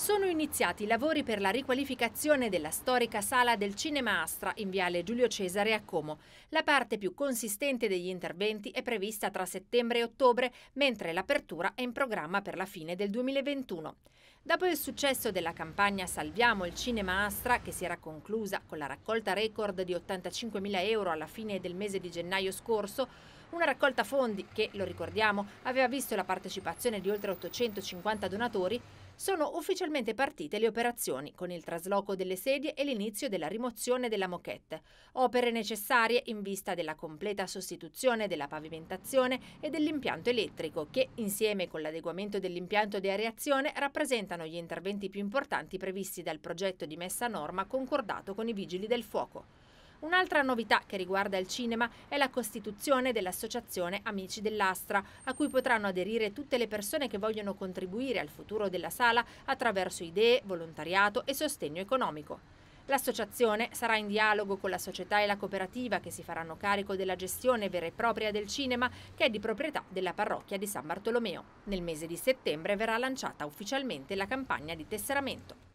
sono iniziati i lavori per la riqualificazione della storica sala del Cinema Astra in Viale Giulio Cesare a Como. La parte più consistente degli interventi è prevista tra settembre e ottobre, mentre l'apertura è in programma per la fine del 2021. Dopo il successo della campagna Salviamo il Cinema Astra, che si era conclusa con la raccolta record di 85.000 euro alla fine del mese di gennaio scorso, una raccolta fondi che, lo ricordiamo, aveva visto la partecipazione di oltre 850 donatori, sono ufficialmente partite le operazioni con il trasloco delle sedie e l'inizio della rimozione della moquette, opere necessarie in vista della completa sostituzione della pavimentazione e dell'impianto elettrico che, insieme con l'adeguamento dell'impianto di areazione, rappresenta rappresentano gli interventi più importanti previsti dal progetto di messa a norma concordato con i Vigili del Fuoco. Un'altra novità che riguarda il cinema è la costituzione dell'associazione Amici dell'Astra, a cui potranno aderire tutte le persone che vogliono contribuire al futuro della sala attraverso idee, volontariato e sostegno economico. L'associazione sarà in dialogo con la società e la cooperativa che si faranno carico della gestione vera e propria del cinema che è di proprietà della parrocchia di San Bartolomeo. Nel mese di settembre verrà lanciata ufficialmente la campagna di tesseramento.